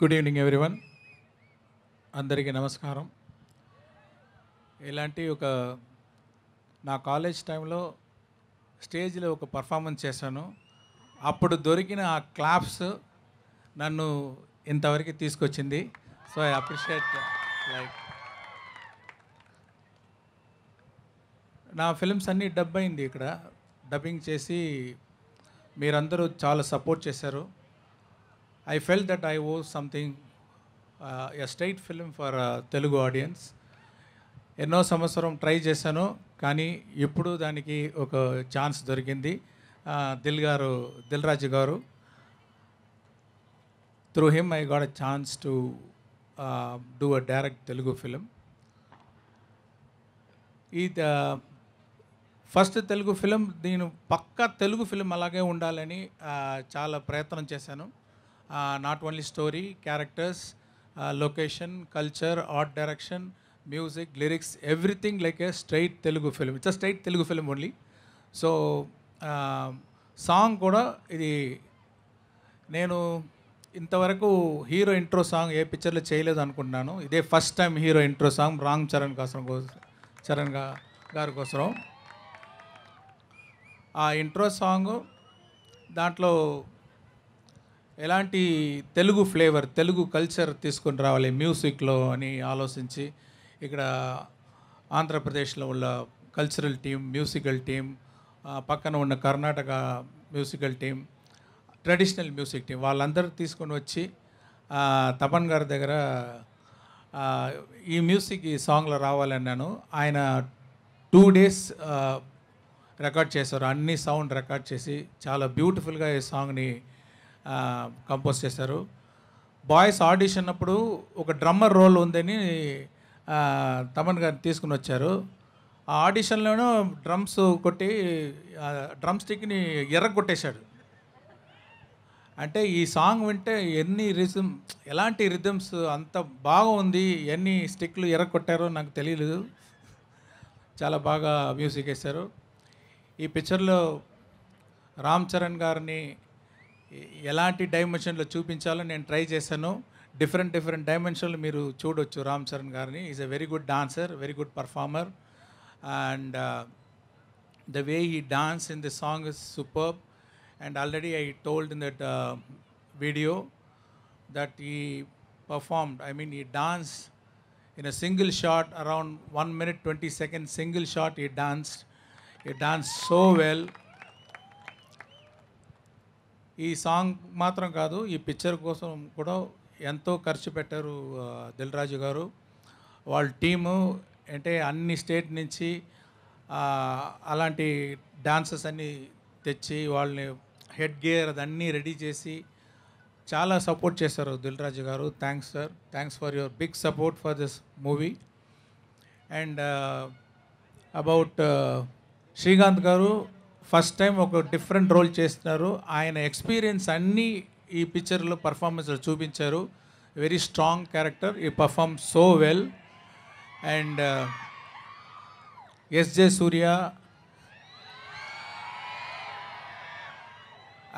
good evening everyone అందరికీ నమస్కారం ఇలాంటి ఒక నా కాలేజ్ టైంలో స్టేజ్లో ఒక పర్ఫార్మెన్స్ చేశాను అప్పుడు దొరికిన ఆ క్లాప్స్ నన్ను ఇంతవరకు తీసుకొచ్చింది సో ఐ అప్రిషియేట్ లైక్ నా ఫిల్మ్స్ అన్నీ డబ్ అయింది ఇక్కడ డబ్బింగ్ చేసి మీరందరూ చాలా సపోర్ట్ చేశారు I fell that I owe something a a film for Telugu audiences ఎన్నో సంవత్సరం ట్రై చేశాను కానీ ఇప్పుడు దానికి ఒక ఛాన్స్ దొరికింది దిల్ గారు దిల్ రాజు గారు through him I got a chance to do a direct Telugu film ఈ ఫస్ట్ తెలుగు ఫిలిం నేను పక్క తెలుగు ఫిలిం అలాగే ఉండాలని uh, చాలా ప్రయత్నం చేశాను not only story characters location culture art direction music lyrics everything like a straight Telugu film it's straight Telugu film only so song కూడా ఇది నేను ఇంతవరకు హీరో ఇంట్రో సాంగ్ ఏ పిక్చర్లో చేయలేదు అనుకుంటున్నాను ఇదే first time hero intro song Ram Charan కోసం చరణ్ గారి కోసం ఆ ఇంట్రో సాంగ్ దాంట్లో ఎలాంటి తెలుగు ఫ్లేవర్ తెలుగు కల్చర్ తీసుకొని రావాలి మ్యూజిక్లో అని ఆలోచించి ఇక్కడ ఆంధ్రప్రదేశ్లో ఉన్న కల్చరల్ టీం మ్యూజికల్ టీం పక్కన ఉన్న Karnataka musical team traditional music team వాళ్ళందరూ తీసుకొని వచ్చి తపన్ గారి దగ్గర ఈ మ్యూజిక్ ఈ సాంగ్లో రావాలన్నాను ఆయన టూ డేస్ రికార్డ్ చేశారు అన్ని సౌండ్ రికార్డ్ చేసి చాలా బ్యూటిఫుల్గా ఈ సాంగ్ని కంపోజ్ చేశారు బాయ్స్ ఆడిషన్ అప్పుడు ఒక డ్రమ్మర్ రోల్ ఉందని తమన్ గారు తీసుకుని వచ్చారు ఆ ఆడిషన్లోనూ డ్రమ్స్ కొట్టి డ్రమ్ స్టిక్ని కొట్టేశాడు అంటే ఈ సాంగ్ వింటే ఎన్ని రిథమ్ ఎలాంటి రిథమ్స్ అంత బాగుంది ఎన్ని స్టిక్లు కొట్టారో నాకు తెలియలేదు చాలా బాగా మ్యూజిక్ వేశారు ఈ పిక్చర్లో రామ్ చరణ్ గారిని ఎలాంటి డైమెన్షన్లో చూపించాలో నేను ట్రై చేశాను డిఫరెంట్ డిఫరెంట్ డైమెన్షన్లు మీరు చూడొచ్చు రామ్ చరణ్ గారిని is a very good dancer very good performer and the way he dance in the song is superb and already I told in that video that he performed I mean he dance in a single shot around one minute twenty second single shot he dance he dance so well ఈ song మాత్రం కాదు ఈ picture కోసం కూడా ఎంతో ఖర్చు పెట్టారు దిల్రాజు గారు వాళ్ళ టీము అంటే అన్ని స్టేట్ నుంచి అలాంటి డాన్సెస్ అన్నీ తెచ్చి వాళ్ళని హెడ్ గేర్ అదన్నీ రెడీ చేసి చాలా సపోర్ట్ చేశారు దిల్రాజు గారు thanks sir thanks for your big support for this movie and about Srikanth గారు ఫస్ట్ టైం ఒక డిఫరెంట్ రోల్ చేస్తున్నారు ఆయన ఎక్స్పీరియన్స్ అన్నీ ఈ పిక్చర్లో పర్ఫార్మెన్స్లో చూపించారు very strong character he perform so well and S J Surya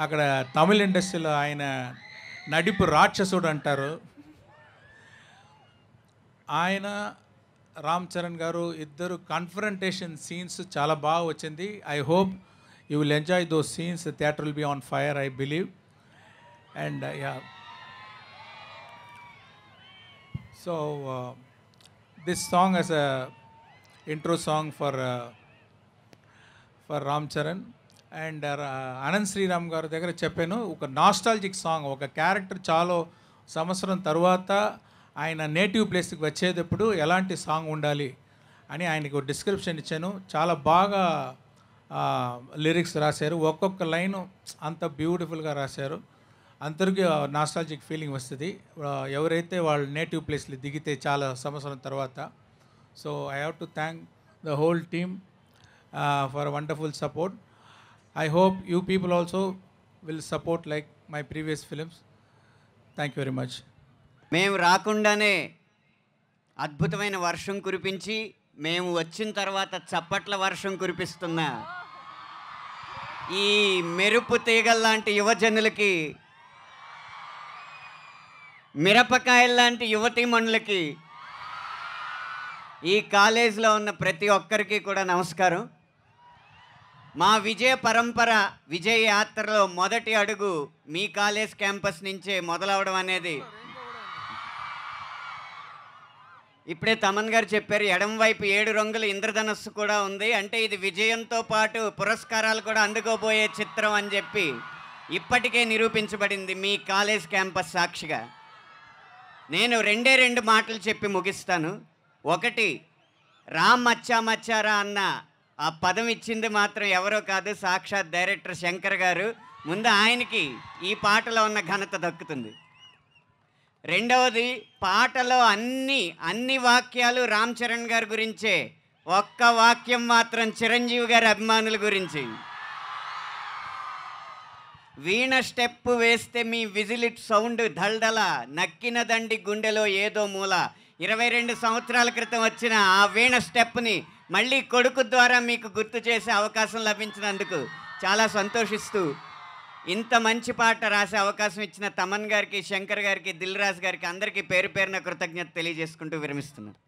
అక్కడ తమిళ ఇండస్ట్రీలో ఆయన నడిపు రాక్షసుడు అంటారు ఆయన రామ్ చరణ్ గారు ఇద్దరు కన్ఫరంటేషన్ సీన్స్ చాలా బాగా వచ్చింది I hope you will enjoy those scenes theatre will be on fire I believe and yeah so this song as a intro song for for Ram Charan and Anant Sriram గారి దగ్గర చెప్పాను ఒక నాస్టాలజిక్ సాంగ్ ఒక క్యారెక్టర్ చాలా సంవత్సరం తర్వాత ఆయన నేటివ్ ప్లేస్కి వచ్చేటప్పుడు ఎలాంటి సాంగ్ ఉండాలి అని ఆయనకు డిస్క్రిప్షన్ ఇచ్చాను చాలా బాగా లిరిక్స్ రాశారు ఒక్కొక్క లైన్ అంత బ్యూటిఫుల్గా రాశారు అందరికీ నాస్టాలజిక్ ఫీలింగ్ వస్తుంది ఎవరైతే వాళ్ళు నేటివ్ ప్లేస్లు దిగితే చాలా సంవత్సరం తర్వాత so I have to thank the whole team for wonderful support I hope you people also will support like my previous films thank you very much మేము రాకుండానే అద్భుతమైన వర్షం కురిపించి మేము వచ్చిన తర్వాత చప్పట్ల వర్షం కురిపిస్తున్నా ఈ మెరుపు తీగల్లాంటి యువజనులకి మిరపకాయల్లాంటి మనులకి ఈ కాలేజీలో ఉన్న ప్రతి ఒక్కరికి కూడా నమస్కారం మా విజయ పరంపర విజయ యాత్రలో మొదటి అడుగు మీ కాలేజ్ క్యాంపస్ నుంచే మొదలవడం అనేది ఇప్పుడే తమన్ గారు చెప్పారు ఎడంవైపు ఏడు రంగుల ఇంద్రధనస్సు కూడా ఉంది అంటే ఇది విజయంతో పాటు పురస్కారాలు కూడా అందుకోబోయే చిత్రం అని చెప్పి ఇప్పటికే నిరూపించబడింది మీ కాలేజ్ క్యాంపస్ సాక్షిగా నేను రెండే రెండు మాటలు చెప్పి ముగిస్తాను ఒకటి రామ్ మచ్చా మచ్చారా అన్న ఆ పదం ఇచ్చింది మాత్రం ఎవరో కాదు సాక్షాత్ డైరెక్టర్ శంకర్ గారు ముందు ఆయనకి ఈ పాటలో ఉన్న ఘనత దక్కుతుంది రెండవది పాటలో అన్ని అన్ని వాక్యాలు రామ్ చరణ్ గారి గురించే ఒక్క వాక్యం మాత్రం చిరంజీవి గారి అభిమానుల గురించి వీణ స్టెప్ వేస్తే మీ విజిలిట్ సౌండ్ దళదల నక్కిన దండి గుండెలో ఏదో మూల ఇరవై రెండు సంవత్సరాల క్రితం వచ్చిన ఆ వీణ స్టెప్ని మళ్ళీ కొడుకు ద్వారా మీకు గుర్తు చేసే అవకాశం లభించినందుకు చాలా సంతోషిస్తూ ఇంత మంచి పాట రాసే అవకాశం ఇచ్చిన తమన్ గారికి శంకర్ గారికి దిల్ గారికి అందరికీ పేరు పేరున కృతజ్ఞత తెలియజేసుకుంటూ విరమిస్తున్నారు